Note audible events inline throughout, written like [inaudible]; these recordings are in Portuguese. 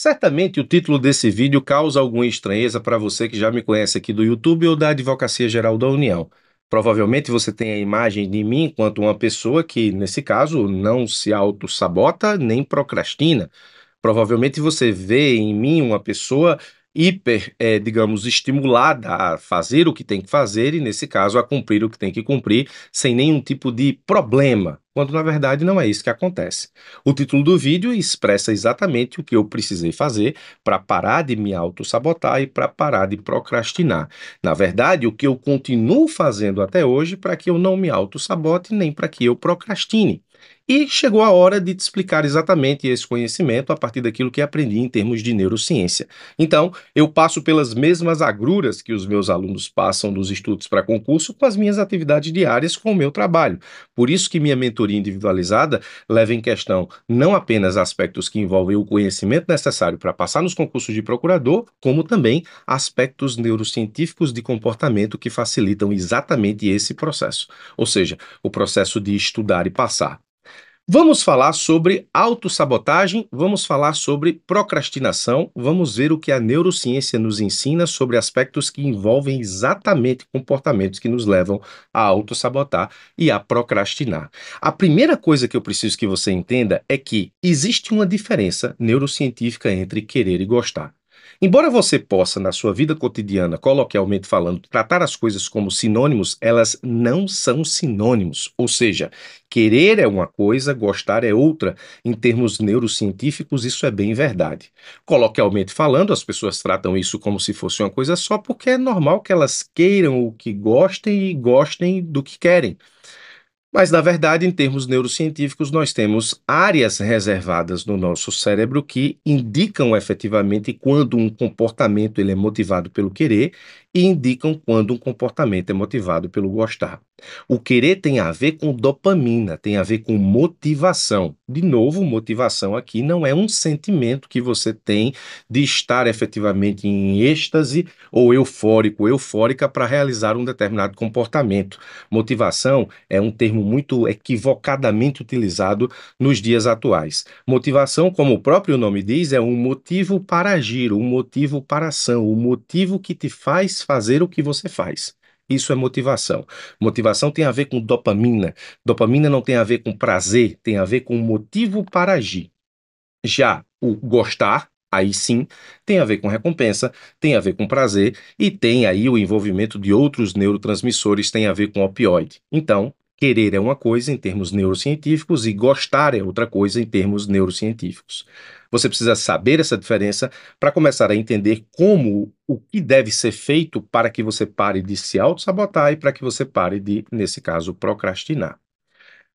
Certamente o título desse vídeo causa alguma estranheza para você que já me conhece aqui do YouTube ou da Advocacia Geral da União. Provavelmente você tem a imagem de mim enquanto uma pessoa que, nesse caso, não se auto-sabota nem procrastina. Provavelmente você vê em mim uma pessoa hiper, é, digamos, estimulada a fazer o que tem que fazer e, nesse caso, a cumprir o que tem que cumprir sem nenhum tipo de problema, quando na verdade não é isso que acontece. O título do vídeo expressa exatamente o que eu precisei fazer para parar de me auto-sabotar e para parar de procrastinar. Na verdade, o que eu continuo fazendo até hoje para que eu não me auto-sabote nem para que eu procrastine. E chegou a hora de te explicar exatamente esse conhecimento a partir daquilo que aprendi em termos de neurociência. Então, eu passo pelas mesmas agruras que os meus alunos passam dos estudos para concurso com as minhas atividades diárias com o meu trabalho. Por isso que minha mentoria individualizada leva em questão não apenas aspectos que envolvem o conhecimento necessário para passar nos concursos de procurador, como também aspectos neurocientíficos de comportamento que facilitam exatamente esse processo, ou seja, o processo de estudar e passar. Vamos falar sobre autossabotagem, vamos falar sobre procrastinação, vamos ver o que a neurociência nos ensina sobre aspectos que envolvem exatamente comportamentos que nos levam a autossabotar e a procrastinar. A primeira coisa que eu preciso que você entenda é que existe uma diferença neurocientífica entre querer e gostar. Embora você possa, na sua vida cotidiana, coloquialmente falando, tratar as coisas como sinônimos, elas não são sinônimos. Ou seja, querer é uma coisa, gostar é outra. Em termos neurocientíficos, isso é bem verdade. Coloquialmente falando, as pessoas tratam isso como se fosse uma coisa só, porque é normal que elas queiram o que gostem e gostem do que querem. Mas, na verdade, em termos neurocientíficos, nós temos áreas reservadas no nosso cérebro que indicam efetivamente quando um comportamento ele é motivado pelo querer e indicam quando um comportamento é motivado pelo gostar. O querer tem a ver com dopamina, tem a ver com motivação. De novo, motivação aqui não é um sentimento que você tem de estar efetivamente em êxtase ou eufórico, eufórica para realizar um determinado comportamento. Motivação é um termo termo muito equivocadamente utilizado nos dias atuais. Motivação, como o próprio nome diz, é um motivo para agir, um motivo para ação, o um motivo que te faz fazer o que você faz. Isso é motivação. Motivação tem a ver com dopamina. Dopamina não tem a ver com prazer, tem a ver com motivo para agir. Já o gostar, aí sim, tem a ver com recompensa, tem a ver com prazer e tem aí o envolvimento de outros neurotransmissores, tem a ver com opioide. Então, Querer é uma coisa em termos neurocientíficos e gostar é outra coisa em termos neurocientíficos. Você precisa saber essa diferença para começar a entender como o que deve ser feito para que você pare de se auto-sabotar e para que você pare de, nesse caso, procrastinar.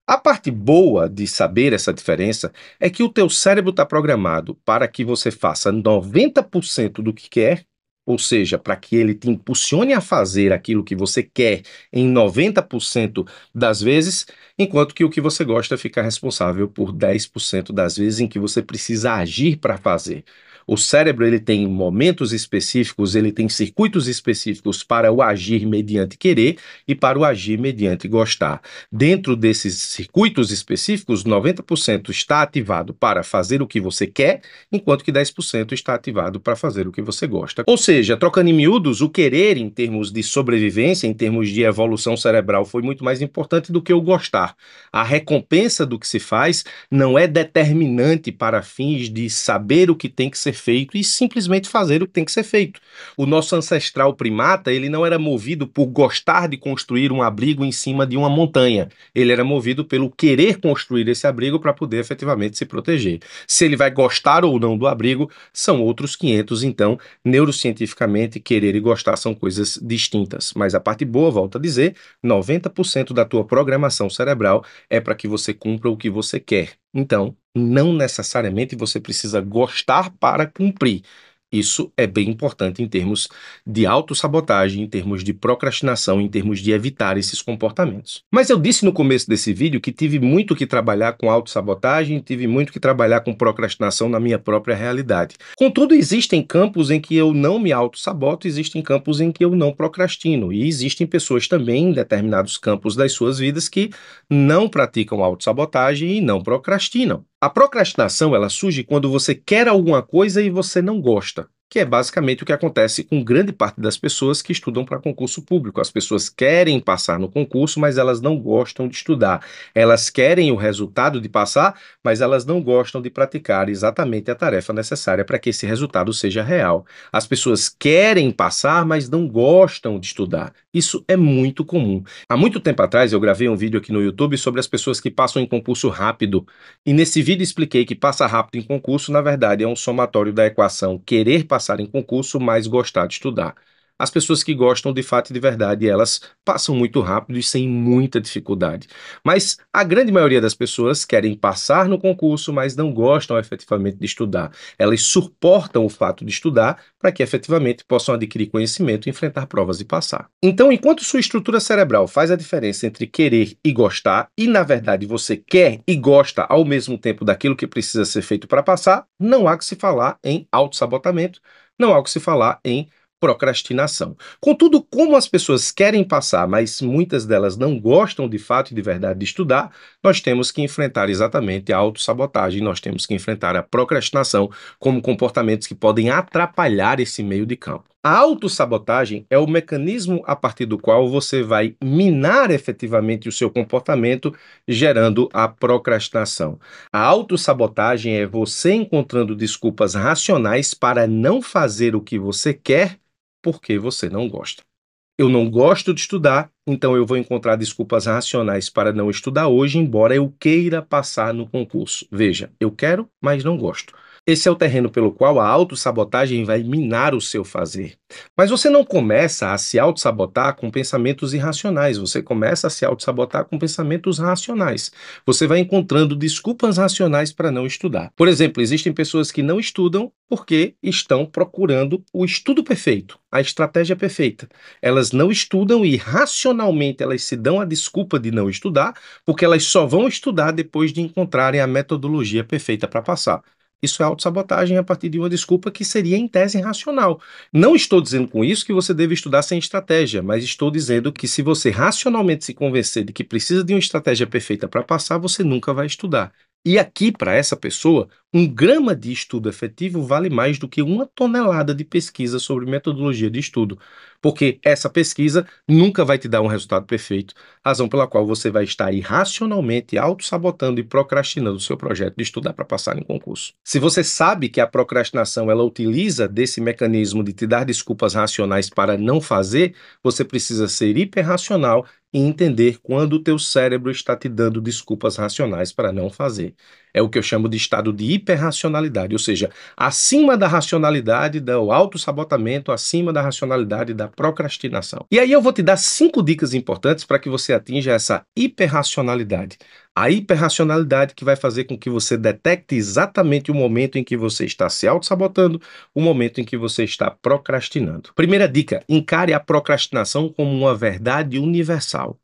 A parte boa de saber essa diferença é que o teu cérebro está programado para que você faça 90% do que quer ou seja, para que ele te impulsione a fazer aquilo que você quer em 90% das vezes, enquanto que o que você gosta fica responsável por 10% das vezes em que você precisa agir para fazer. O cérebro ele tem momentos específicos, ele tem circuitos específicos para o agir mediante querer e para o agir mediante gostar. Dentro desses circuitos específicos, 90% está ativado para fazer o que você quer, enquanto que 10% está ativado para fazer o que você gosta. Ou seja, trocando em miúdos, o querer em termos de sobrevivência, em termos de evolução cerebral, foi muito mais importante do que o gostar. A recompensa do que se faz não é determinante para fins de saber o que tem que ser ser feito e simplesmente fazer o que tem que ser feito. O nosso ancestral primata, ele não era movido por gostar de construir um abrigo em cima de uma montanha. Ele era movido pelo querer construir esse abrigo para poder efetivamente se proteger. Se ele vai gostar ou não do abrigo, são outros 500, então, neurocientificamente, querer e gostar são coisas distintas. Mas a parte boa, volta a dizer, 90% da tua programação cerebral é para que você cumpra o que você quer. Então, não necessariamente você precisa gostar para cumprir, isso é bem importante em termos de autossabotagem, em termos de procrastinação, em termos de evitar esses comportamentos. Mas eu disse no começo desse vídeo que tive muito que trabalhar com autossabotagem, tive muito que trabalhar com procrastinação na minha própria realidade. Contudo, existem campos em que eu não me autossaboto, existem campos em que eu não procrastino. E existem pessoas também em determinados campos das suas vidas que não praticam autossabotagem e não procrastinam. A procrastinação ela surge quando você quer alguma coisa e você não gosta que é basicamente o que acontece com grande parte das pessoas que estudam para concurso público. As pessoas querem passar no concurso, mas elas não gostam de estudar. Elas querem o resultado de passar, mas elas não gostam de praticar exatamente a tarefa necessária para que esse resultado seja real. As pessoas querem passar, mas não gostam de estudar. Isso é muito comum. Há muito tempo atrás eu gravei um vídeo aqui no YouTube sobre as pessoas que passam em concurso rápido. E nesse vídeo expliquei que passar rápido em concurso, na verdade, é um somatório da equação querer passar passar em concurso, mas gostar de estudar. As pessoas que gostam de fato e de verdade, elas passam muito rápido e sem muita dificuldade. Mas a grande maioria das pessoas querem passar no concurso, mas não gostam efetivamente de estudar. Elas suportam o fato de estudar para que efetivamente possam adquirir conhecimento, enfrentar provas e passar. Então, enquanto sua estrutura cerebral faz a diferença entre querer e gostar, e na verdade você quer e gosta ao mesmo tempo daquilo que precisa ser feito para passar, não há que se falar em autossabotamento, não há que se falar em procrastinação. Contudo, como as pessoas querem passar, mas muitas delas não gostam de fato e de verdade de estudar, nós temos que enfrentar exatamente a autossabotagem, nós temos que enfrentar a procrastinação como comportamentos que podem atrapalhar esse meio de campo. A autossabotagem é o mecanismo a partir do qual você vai minar efetivamente o seu comportamento, gerando a procrastinação. A autossabotagem é você encontrando desculpas racionais para não fazer o que você quer porque você não gosta. Eu não gosto de estudar, então eu vou encontrar desculpas racionais para não estudar hoje, embora eu queira passar no concurso. Veja, eu quero, mas não gosto. Esse é o terreno pelo qual a autossabotagem vai minar o seu fazer. Mas você não começa a se autossabotar com pensamentos irracionais, você começa a se autossabotar com pensamentos racionais. Você vai encontrando desculpas racionais para não estudar. Por exemplo, existem pessoas que não estudam porque estão procurando o estudo perfeito, a estratégia perfeita. Elas não estudam e racionalmente elas se dão a desculpa de não estudar, porque elas só vão estudar depois de encontrarem a metodologia perfeita para passar. Isso é autossabotagem a partir de uma desculpa que seria em tese racional. Não estou dizendo com isso que você deve estudar sem estratégia, mas estou dizendo que se você racionalmente se convencer de que precisa de uma estratégia perfeita para passar, você nunca vai estudar. E aqui, para essa pessoa, um grama de estudo efetivo vale mais do que uma tonelada de pesquisa sobre metodologia de estudo, porque essa pesquisa nunca vai te dar um resultado perfeito, razão pela qual você vai estar irracionalmente auto-sabotando e procrastinando o seu projeto de estudar para passar em concurso. Se você sabe que a procrastinação ela utiliza desse mecanismo de te dar desculpas racionais para não fazer, você precisa ser hiperracional e entender quando o teu cérebro está te dando desculpas racionais para não fazer. É o que eu chamo de estado de hiperracionalidade, ou seja, acima da racionalidade do autossabotamento, acima da racionalidade da procrastinação. E aí eu vou te dar cinco dicas importantes para que você atinja essa hiperracionalidade. A hiperracionalidade que vai fazer com que você detecte exatamente o momento em que você está se auto-sabotando, o momento em que você está procrastinando. Primeira dica: encare a procrastinação como uma verdade universal.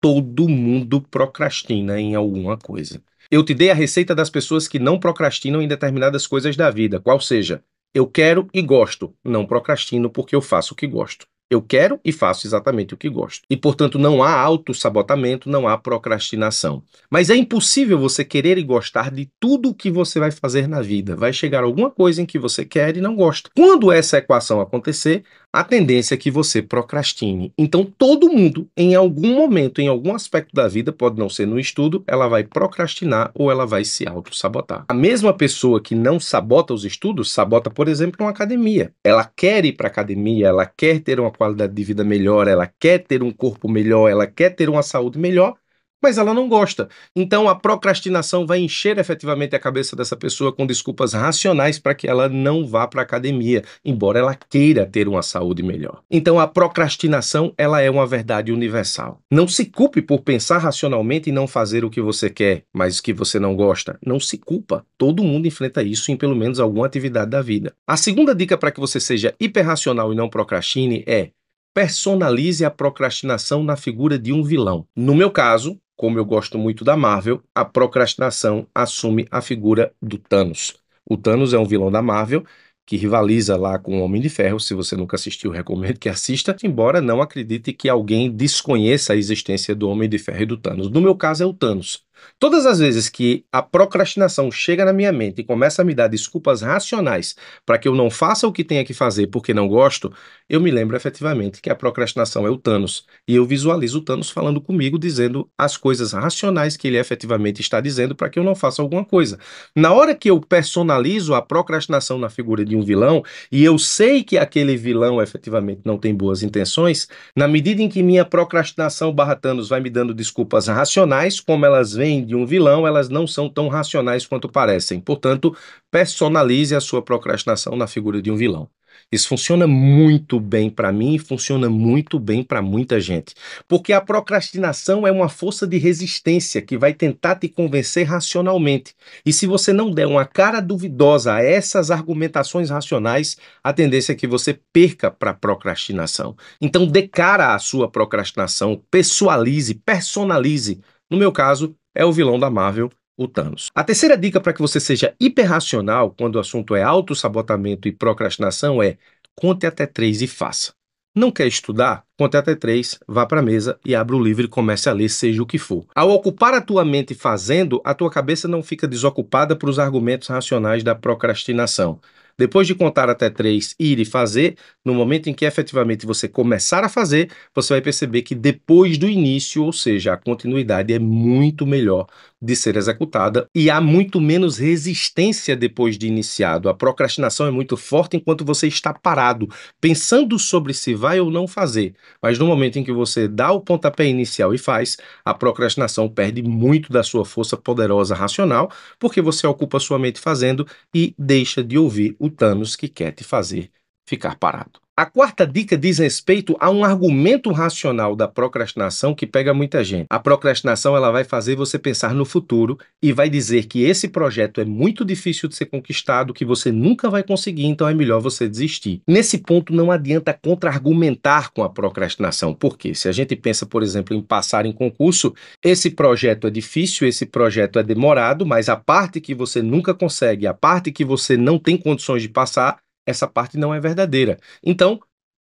Todo mundo procrastina em alguma coisa. Eu te dei a receita das pessoas que não procrastinam em determinadas coisas da vida, qual seja, eu quero e gosto, não procrastino porque eu faço o que gosto. Eu quero e faço exatamente o que gosto. E, portanto, não há autossabotamento, não há procrastinação. Mas é impossível você querer e gostar de tudo o que você vai fazer na vida. Vai chegar alguma coisa em que você quer e não gosta. Quando essa equação acontecer, a tendência é que você procrastine. Então, todo mundo, em algum momento, em algum aspecto da vida, pode não ser no estudo, ela vai procrastinar ou ela vai se auto-sabotar. A mesma pessoa que não sabota os estudos, sabota, por exemplo, uma academia. Ela quer ir para academia, ela quer ter uma qualidade de vida melhor, ela quer ter um corpo melhor, ela quer ter uma saúde melhor, mas ela não gosta. Então a procrastinação vai encher efetivamente a cabeça dessa pessoa com desculpas racionais para que ela não vá para a academia, embora ela queira ter uma saúde melhor. Então a procrastinação, ela é uma verdade universal. Não se culpe por pensar racionalmente e não fazer o que você quer, mas que você não gosta. Não se culpa. Todo mundo enfrenta isso em pelo menos alguma atividade da vida. A segunda dica para que você seja hiperracional e não procrastine é personalize a procrastinação na figura de um vilão. No meu caso, como eu gosto muito da Marvel, a procrastinação assume a figura do Thanos. O Thanos é um vilão da Marvel que rivaliza lá com o Homem de Ferro. Se você nunca assistiu, [laughs] recomendo que assista, embora não acredite que alguém desconheça a existência do Homem de Ferro e do Thanos. No meu caso é o Thanos. Todas as vezes que a procrastinação chega na minha mente e começa a me dar desculpas racionais para que eu não faça o que tenha que fazer porque não gosto, eu me lembro efetivamente que a procrastinação é o Thanos. E eu visualizo o Thanos falando comigo, dizendo as coisas racionais que ele efetivamente está dizendo para que eu não faça alguma coisa. Na hora que eu personalizo a procrastinação na figura de um vilão e eu sei que aquele vilão efetivamente não tem boas intenções, na medida em que minha procrastinação barra Thanos vai me dando desculpas racionais, como elas vêm bem de um vilão, elas não são tão racionais quanto parecem. Portanto, personalize a sua procrastinação na figura de um vilão. Isso funciona muito bem para mim e funciona muito bem para muita gente. Porque a procrastinação é uma força de resistência que vai tentar te convencer racionalmente. E se você não der uma cara duvidosa a essas argumentações racionais, a tendência é que você perca para a procrastinação. Então, dê cara à sua procrastinação, pessoalize, personalize. No meu caso, é o vilão da Marvel, o Thanos. A terceira dica para que você seja hiperracional quando o assunto é autossabotamento e procrastinação é conte até três e faça. Não quer estudar? Conte até três, vá para a mesa e abra o livro e comece a ler, seja o que for. Ao ocupar a tua mente fazendo, a tua cabeça não fica desocupada para os argumentos racionais da procrastinação. Depois de contar até três, ir e fazer, no momento em que efetivamente você começar a fazer, você vai perceber que depois do início, ou seja, a continuidade é muito melhor de ser executada e há muito menos resistência depois de iniciado. A procrastinação é muito forte enquanto você está parado, pensando sobre se vai ou não fazer. Mas no momento em que você dá o pontapé inicial e faz, a procrastinação perde muito da sua força poderosa racional, porque você ocupa sua mente fazendo e deixa de ouvir o Thanos que quer te fazer ficar parado. A quarta dica diz respeito a um argumento racional da procrastinação que pega muita gente. A procrastinação ela vai fazer você pensar no futuro e vai dizer que esse projeto é muito difícil de ser conquistado, que você nunca vai conseguir, então é melhor você desistir. Nesse ponto não adianta contra-argumentar com a procrastinação, porque se a gente pensa, por exemplo, em passar em concurso, esse projeto é difícil, esse projeto é demorado, mas a parte que você nunca consegue, a parte que você não tem condições de passar, essa parte não é verdadeira. Então,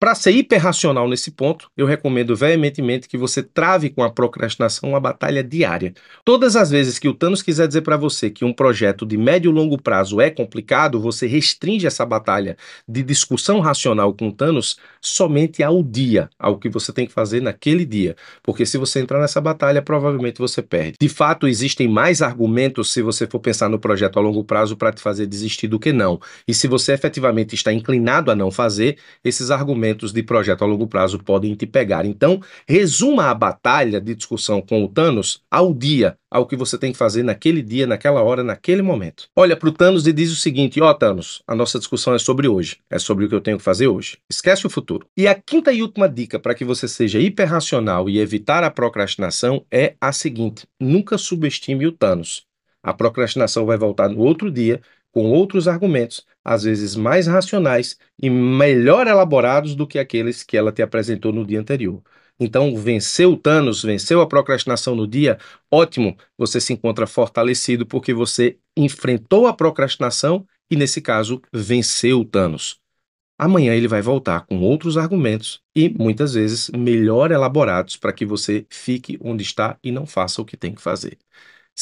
para ser hiperracional nesse ponto, eu recomendo veementemente que você trave com a procrastinação uma batalha diária. Todas as vezes que o Thanos quiser dizer para você que um projeto de médio e longo prazo é complicado, você restringe essa batalha de discussão racional com o Thanos somente ao dia, ao que você tem que fazer naquele dia. Porque se você entrar nessa batalha, provavelmente você perde. De fato, existem mais argumentos se você for pensar no projeto a longo prazo para te fazer desistir do que não. E se você efetivamente está inclinado a não fazer, esses argumentos de projeto a longo prazo podem te pegar. Então, resuma a batalha de discussão com o Thanos ao dia, ao que você tem que fazer naquele dia, naquela hora, naquele momento. Olha para o Thanos e diz o seguinte: ó, oh, Thanos, a nossa discussão é sobre hoje, é sobre o que eu tenho que fazer hoje. Esquece o futuro. E a quinta e última dica para que você seja hiperracional e evitar a procrastinação é a seguinte: nunca subestime o Thanos. A procrastinação vai voltar no outro dia com outros argumentos, às vezes mais racionais e melhor elaborados do que aqueles que ela te apresentou no dia anterior. Então, venceu o Thanos, venceu a procrastinação no dia, ótimo, você se encontra fortalecido porque você enfrentou a procrastinação e, nesse caso, venceu o Thanos. Amanhã ele vai voltar com outros argumentos e muitas vezes melhor elaborados para que você fique onde está e não faça o que tem que fazer.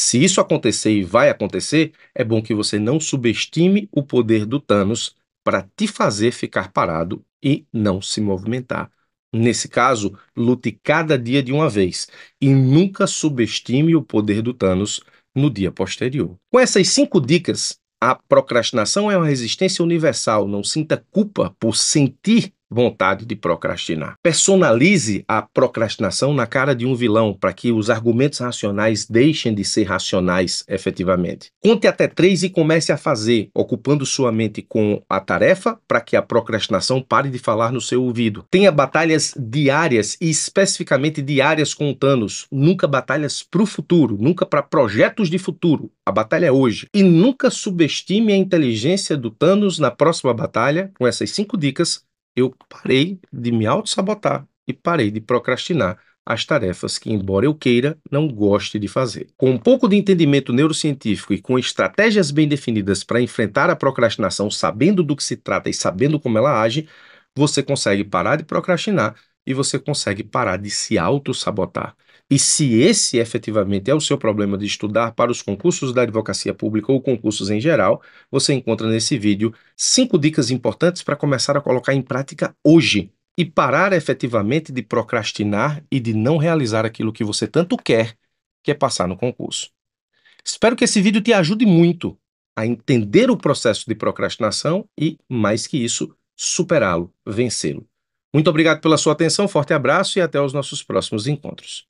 Se isso acontecer e vai acontecer, é bom que você não subestime o poder do Thanos para te fazer ficar parado e não se movimentar. Nesse caso, lute cada dia de uma vez e nunca subestime o poder do Thanos no dia posterior. Com essas cinco dicas, a procrastinação é uma resistência universal. Não sinta culpa por sentir vontade de procrastinar. Personalize a procrastinação na cara de um vilão para que os argumentos racionais deixem de ser racionais efetivamente. Conte até três e comece a fazer, ocupando sua mente com a tarefa para que a procrastinação pare de falar no seu ouvido. Tenha batalhas diárias e especificamente diárias com o Thanos, nunca batalhas para o futuro, nunca para projetos de futuro. A batalha é hoje. E nunca subestime a inteligência do Thanos na próxima batalha. Com essas cinco dicas, eu parei de me auto-sabotar e parei de procrastinar as tarefas que, embora eu queira, não goste de fazer. Com um pouco de entendimento neurocientífico e com estratégias bem definidas para enfrentar a procrastinação, sabendo do que se trata e sabendo como ela age, você consegue parar de procrastinar e você consegue parar de se auto-sabotar. E se esse efetivamente é o seu problema de estudar para os concursos da advocacia pública ou concursos em geral, você encontra nesse vídeo cinco dicas importantes para começar a colocar em prática hoje e parar efetivamente de procrastinar e de não realizar aquilo que você tanto quer, que é passar no concurso. Espero que esse vídeo te ajude muito a entender o processo de procrastinação e, mais que isso, superá-lo, vencê-lo. Muito obrigado pela sua atenção, forte abraço e até os nossos próximos encontros.